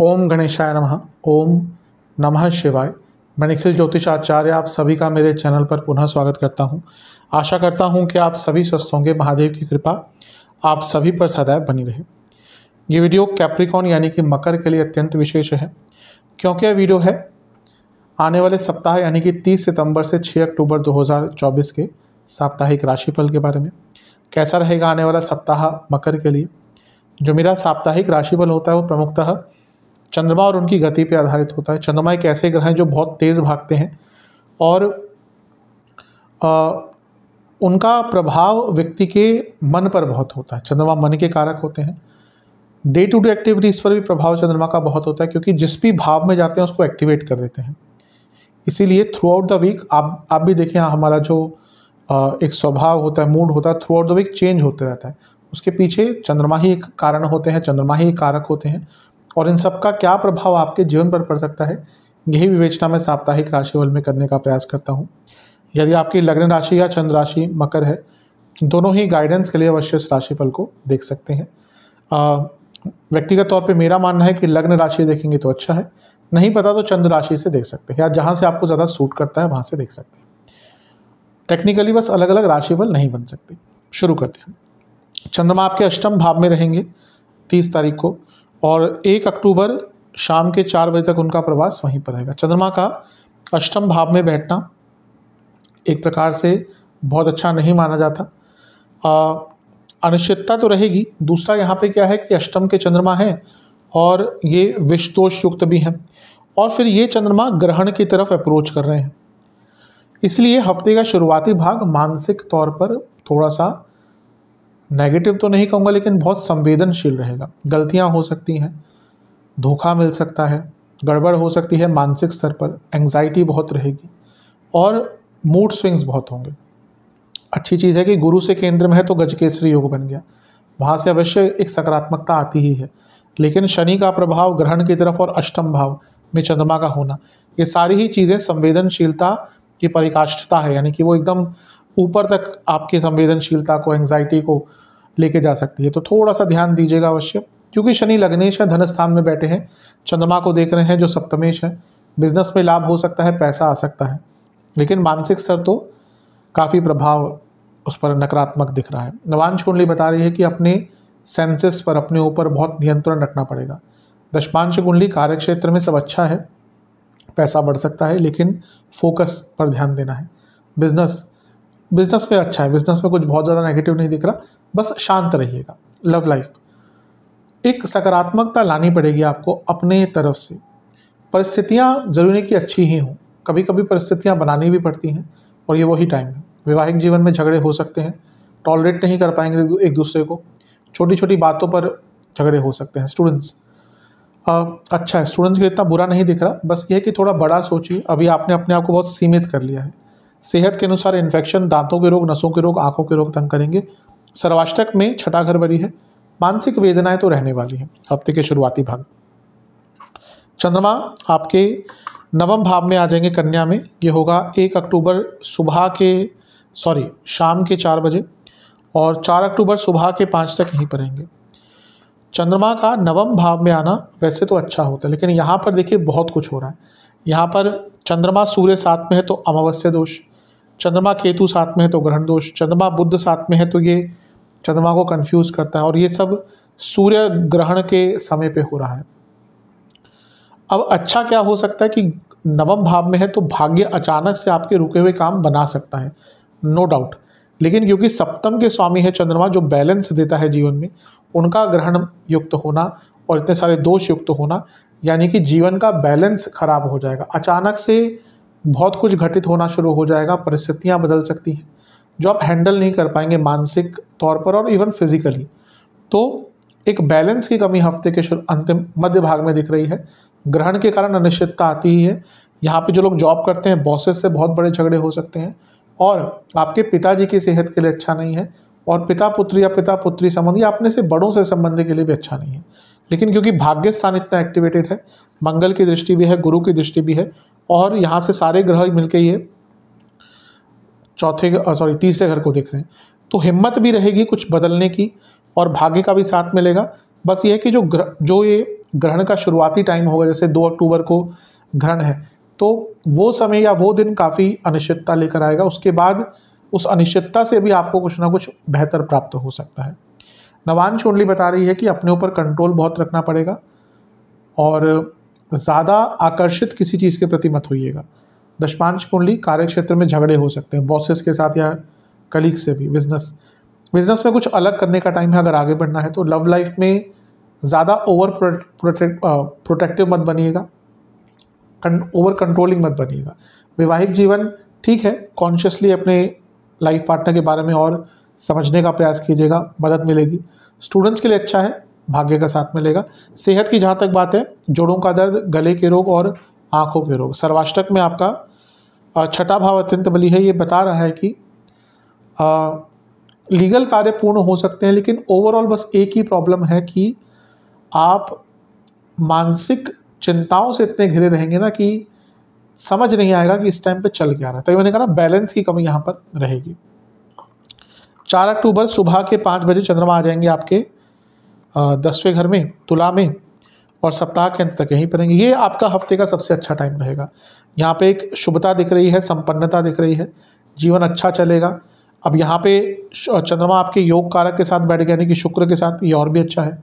ओम गणेशाय नमः ओम नमः शिवाय मैं निखिल आचार्य आप सभी का मेरे चैनल पर पुनः स्वागत करता हूं। आशा करता हूं कि आप सभी स्वस्थ होंगे महादेव की कृपा आप सभी पर सदैव बनी रहे ये वीडियो कैप्रिकॉन यानी कि मकर के लिए अत्यंत विशेष है क्योंकि यह वीडियो है आने वाले सप्ताह यानी कि 30 सितंबर से 6 अक्टूबर 2024 के साप्ताहिक राशिफल के बारे में कैसा रहेगा आने वाला सप्ताह मकर के लिए जो मेरा साप्ताहिक राशिफल होता है वो प्रमुखतः चंद्रमा और उनकी गति पर आधारित होता है चंद्रमा एक ऐसे ग्रह हैं जो बहुत तेज़ भागते हैं और आ, उनका प्रभाव व्यक्ति के मन पर बहुत होता है चंद्रमा मन के कारक होते हैं डे टू डे एक्टिविटीज़ पर भी प्रभाव चंद्रमा का बहुत होता है क्योंकि जिस भी भाव में जाते हैं उसको एक्टिवेट कर देते हैं इसीलिए थ्रू आउट द वीक आप आप भी देखें हमारा जो एक स्वभाव होता है मूड होता है throughout the week change होते रहता है उसके पीछे चंद्रमा ही एक कारण होते हैं चंद्रमा ही कारक होते हैं और इन सब का क्या प्रभाव आपके जीवन पर पड़ सकता है यही विवेचना मैं साप्ताहिक राशिफल में करने का प्रयास करता हूँ यदि आपकी लग्न राशि या चंद्र राशि मकर है दोनों ही गाइडेंस के लिए अवश्य इस राशिफल को देख सकते हैं व्यक्तिगत तौर पे मेरा मानना है कि लग्न राशि देखेंगे तो अच्छा है नहीं पता तो चंद्र राशि से देख सकते हैं या जहाँ से आपको ज़्यादा सूट करता है वहाँ से देख सकते हैं टेक्निकली बस अलग अलग राशिफल नहीं बन सकते शुरू करते हैं चंद्रमा आपके अष्टम भाव में रहेंगे तीस तारीख को और एक अक्टूबर शाम के चार बजे तक उनका प्रवास वहीं पर रहेगा चंद्रमा का अष्टम भाव में बैठना एक प्रकार से बहुत अच्छा नहीं माना जाता अनिश्चितता तो रहेगी दूसरा यहाँ पे क्या है कि अष्टम के चंद्रमा हैं और ये विष युक्त भी हैं और फिर ये चंद्रमा ग्रहण की तरफ अप्रोच कर रहे हैं इसलिए हफ्ते का शुरुआती भाग मानसिक तौर पर थोड़ा सा नेगेटिव तो नहीं कहूँगा लेकिन बहुत संवेदनशील रहेगा गलतियाँ हो सकती हैं धोखा मिल सकता है गड़बड़ हो सकती है मानसिक स्तर पर एंग्जाइटी बहुत रहेगी और मूड स्विंग्स बहुत होंगे अच्छी चीज़ है कि गुरु से केंद्र में है तो गजकेसरी योग बन गया वहाँ से अवश्य एक सकारात्मकता आती ही है लेकिन शनि का प्रभाव ग्रहण की तरफ और अष्टम भाव में चंद्रमा का होना ये सारी ही चीज़ें संवेदनशीलता की परिकाष्ठता है यानी कि वो एकदम ऊपर तक आपके संवेदनशीलता को एंग्जाइटी को लेके जा सकती है तो थोड़ा सा ध्यान दीजिएगा अवश्य क्योंकि शनि लग्नेश है धन स्थान में बैठे हैं चंद्रमा को देख रहे हैं जो सप्तमेश है बिजनेस में लाभ हो सकता है पैसा आ सकता है लेकिन मानसिक स्तर तो काफ़ी प्रभाव उस पर नकारात्मक दिख रहा है नवांश कुंडली बता रही है कि अपने सेंसेस पर अपने ऊपर बहुत नियंत्रण रखना पड़ेगा दशमांश कुंडली कार्यक्षेत्र में सब अच्छा है पैसा बढ़ सकता है लेकिन फोकस पर ध्यान देना है बिजनेस बिजनेस में अच्छा है बिजनेस में कुछ बहुत ज़्यादा नेगेटिव नहीं दिख रहा बस शांत रहिएगा लव लाइफ एक सकारात्मकता लानी पड़ेगी आपको अपने तरफ से परिस्थितियाँ जरूरी की कि अच्छी ही हों कभी कभी परिस्थितियाँ बनानी भी पड़ती हैं और ये वही टाइम है वैवाहिक जीवन में झगड़े हो सकते हैं टॉलरेट नहीं कर पाएंगे एक दूसरे को छोटी छोटी बातों पर झगड़े हो सकते हैं स्टूडेंट्स आ, अच्छा है स्टूडेंट्स के लिए इतना बुरा नहीं दिख रहा बस ये कि थोड़ा बड़ा सोचिए अभी आपने अपने आप को बहुत सीमित कर लिया है सेहत के अनुसार इन्फेक्शन दांतों के रोग नसों के रोग आंखों के रोग तंग करेंगे सर्वाष्टक में छठा घर भरी है मानसिक वेदनाएं तो रहने वाली हैं हफ्ते के शुरुआती भाग चंद्रमा आपके नवम भाव में आ जाएंगे कन्या में ये होगा एक अक्टूबर सुबह के सॉरी शाम के चार बजे और चार अक्टूबर सुबह के पाँच तक यहीं पर रहेंगे चंद्रमा का नवम भाव में आना वैसे तो अच्छा होता है लेकिन यहाँ पर देखिए बहुत कुछ हो रहा है यहाँ पर चंद्रमा सूर्य साथ में है तो अमावस्या दोष चंद्रमा केतु साथ में है तो ग्रहण दोष चंद्रमा बुद्ध साथ में है तो ये चंद्रमा को कन्फ्यूज़ करता है और ये सब सूर्य ग्रहण के समय पर हो रहा है अब अच्छा क्या हो सकता है कि नवम भाव में है तो भाग्य अचानक से आपके रुके हुए काम बना सकता है नो no डाउट लेकिन क्योंकि सप्तम के स्वामी है चंद्रमा जो बैलेंस देता है जीवन में उनका ग्रहण युक्त होना और इतने सारे दोष युक्त होना यानी कि जीवन का बैलेंस खराब हो जाएगा अचानक से बहुत कुछ घटित होना शुरू हो जाएगा परिस्थितियाँ बदल सकती हैं जो आप हैंडल नहीं कर पाएंगे मानसिक तौर पर और इवन फिजिकली तो एक बैलेंस की कमी हफ्ते के अंतिम मध्य भाग में दिख रही है ग्रहण के कारण अनिश्चितता आती ही है यहाँ पे जो लोग जॉब करते हैं बॉसेस से बहुत बड़े झगड़े हो सकते हैं और आपके पिताजी की सेहत के लिए अच्छा नहीं है और पिता पुत्री या पिता पुत्री संबंधी अपने से बड़ों से संबंधी के लिए भी अच्छा नहीं है लेकिन क्योंकि भाग्य स्थान इतना एक्टिवेटेड है मंगल की दृष्टि भी है गुरु की दृष्टि भी है और यहाँ से सारे ग्रह मिलके ये चौथे सॉरी तीसरे घर को देख रहे हैं तो हिम्मत भी रहेगी कुछ बदलने की और भाग्य का भी साथ मिलेगा बस ये है कि जो ग्रह जो ये ग्रहण का शुरुआती टाइम होगा जैसे दो अक्टूबर को ग्रहण है तो वो समय या वो दिन काफ़ी अनिश्चितता लेकर आएगा उसके बाद उस अनिश्चितता से भी आपको कुछ ना कुछ बेहतर प्राप्त हो सकता है नवान चुंडली बता रही है कि अपने ऊपर कंट्रोल बहुत रखना पड़ेगा और ज़्यादा आकर्षित किसी चीज़ के प्रति मत होइएगा दशमांश कुंडली कार्यक्षेत्र में झगड़े हो सकते हैं बॉसेस के साथ या कलीग से भी बिजनेस बिजनेस में कुछ अलग करने का टाइम है अगर आगे बढ़ना है तो लव लाइफ में ज़्यादा ओवर प्रोटेक्टिव मत बनिएगा ओवर कंट्रोलिंग मत बनिएगा वैवाहिक जीवन ठीक है कॉन्शियसली अपने लाइफ पार्टनर के बारे में और समझने का प्रयास कीजिएगा मदद मिलेगी स्टूडेंट्स के लिए अच्छा है भाग्य का साथ मिलेगा सेहत की जहाँ तक बात है जोड़ों का दर्द गले के रोग और आँखों के रोग सर्वाष्टक में आपका छठा भाव अत्यंत बली है ये बता रहा है कि आ, लीगल कार्य पूर्ण हो सकते हैं लेकिन ओवरऑल बस एक ही प्रॉब्लम है कि आप मानसिक चिंताओं से इतने घिरे रहेंगे ना कि समझ नहीं आएगा कि इस टाइम पे चल क्या रहा है तो मैंने कहा ना बैलेंस की कमी यहाँ पर रहेगी चार अक्टूबर सुबह के पाँच बजे चंद्रमा आ जाएंगे आपके दसवें घर में तुला में और सप्ताह के अंत तक यहीं पर रहेंगे ये आपका हफ्ते का सबसे अच्छा टाइम रहेगा यहाँ पे एक शुभता दिख रही है संपन्नता दिख रही है जीवन अच्छा चलेगा अब यहाँ पे चंद्रमा आपके योग कारक के साथ बैठ गया यानी कि शुक्र के साथ ये और भी अच्छा है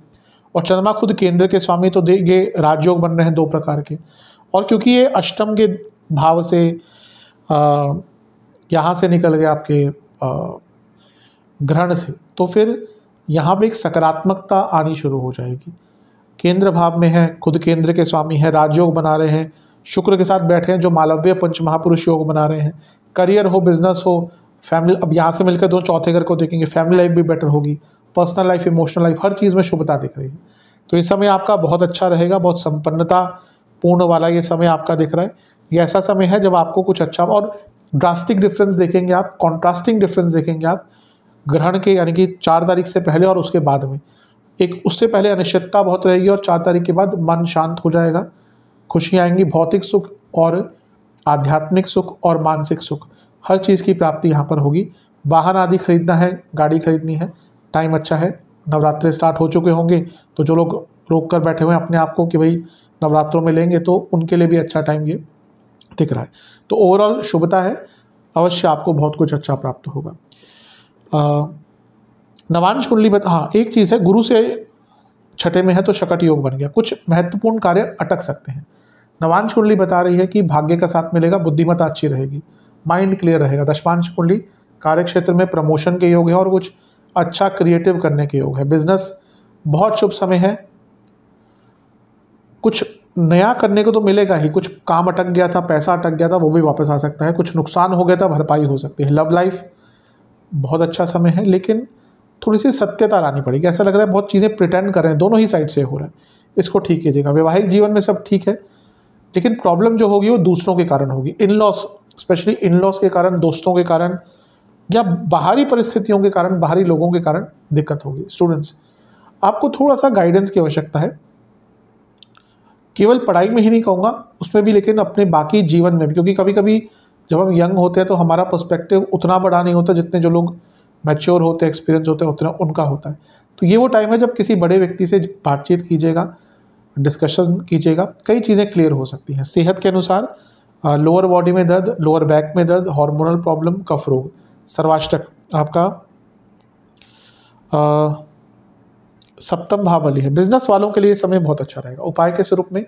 और चंद्रमा खुद केंद्र के स्वामी तो ये राजयोग बन रहे हैं दो प्रकार के और क्योंकि ये अष्टम के भाव से यहाँ से निकल गए आपके ग्रहण से तो फिर यहाँ पे एक सकारात्मकता आनी शुरू हो जाएगी केंद्र भाव में है खुद केंद्र के स्वामी है राजयोग बना रहे हैं शुक्र के साथ बैठे हैं जो मालव्य पंच महापुरुष योग बना रहे हैं करियर हो बिजनेस हो फैमिली अब यहाँ से मिलकर दोनों चौथे घर को देखेंगे फैमिली लाइफ भी बेटर होगी पर्सनल लाइफ इमोशनल लाइफ हर चीज़ में शुभता दिख रही है तो ये समय आपका बहुत अच्छा रहेगा बहुत संपन्नता पूर्ण वाला ये समय आपका दिख रहा है ये ऐसा समय है जब आपको कुछ अच्छा और ड्रास्टिक डिफरेंस देखेंगे आप कॉन्ट्रास्टिंग डिफरेंस देखेंगे आप ग्रहण के यानी कि चार तारीख से पहले और उसके बाद में एक उससे पहले अनिश्चितता बहुत रहेगी और चार तारीख के बाद मन शांत हो जाएगा खुशियाँ आएंगी भौतिक सुख और आध्यात्मिक सुख और मानसिक सुख हर चीज़ की प्राप्ति यहाँ पर होगी वाहन आदि खरीदना है गाड़ी खरीदनी है टाइम अच्छा है नवरात्रे स्टार्ट हो चुके होंगे तो जो लोग रोक कर बैठे हुए हैं अपने आप को कि भाई नवरात्रों में लेंगे तो उनके लिए भी अच्छा टाइम ये दिख रहा है तो ओवरऑल शुभता है अवश्य आपको बहुत कुछ अच्छा प्राप्त होगा नवांश कुंडली बता हाँ एक चीज़ है गुरु से छठे में है तो शकट योग बन गया कुछ महत्वपूर्ण कार्य अटक सकते हैं नवांश कुंडली बता रही है कि भाग्य का साथ मिलेगा बुद्धिमत्ता अच्छी रहेगी माइंड क्लियर रहेगा दशमांश कुंडली कार्य क्षेत्र में प्रमोशन के योग है और कुछ अच्छा क्रिएटिव करने के योग है बिजनेस बहुत शुभ समय है कुछ नया करने को तो मिलेगा ही कुछ काम अटक गया था पैसा अटक गया था वो भी वापस आ सकता है कुछ नुकसान हो गया था भरपाई हो सकती है लव लाइफ बहुत अच्छा समय है लेकिन थोड़ी सी सत्यता लानी पड़ेगी ऐसा लग रहा है बहुत चीज़ें प्रिटेंड कर रहे हैं दोनों ही साइड से हो रहा है इसको ठीक कीजिएगा वैवाहिक जीवन में सब ठीक है लेकिन प्रॉब्लम जो होगी वो दूसरों के कारण होगी in laws specially in laws के कारण दोस्तों के कारण या बाहरी परिस्थितियों के कारण बाहरी लोगों के कारण दिक्कत होगी स्टूडेंट्स आपको थोड़ा सा गाइडेंस की आवश्यकता है केवल पढ़ाई में ही नहीं कहूँगा उसमें भी लेकिन अपने बाकी जीवन में भी क्योंकि कभी कभी जब हम यंग होते हैं तो हमारा पर्सपेक्टिव उतना बड़ा नहीं होता जितने जो लोग मैच्योर होते हैं एक्सपीरियंस होते हैं उतना उनका होता है तो ये वो टाइम है जब किसी बड़े व्यक्ति से बातचीत कीजिएगा डिस्कशन कीजिएगा कई चीज़ें क्लियर हो सकती हैं सेहत के अनुसार लोअर हाँ, बॉडी में दर्द लोअर बैक में दर्द हार्मोनल प्रॉब्लम कफ रोग सर्वाष्टक आपका सप्तम भाव है बिजनेस वालों के लिए समय बहुत अच्छा रहेगा उपाय के स्वरूप में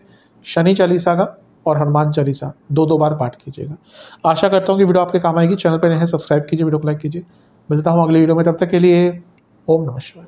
शनि चालीसा का और हनुमान चालीसा दो दो बार पाठ कीजिएगा आशा करता हूँ कि वीडियो आपके काम आएगी चैनल पर नहीं सब्सक्राइब कीजिए वीडियो को लाइक कीजिए मिलता हूँ अगले वीडियो में तब तक के लिए ओम नमस्कार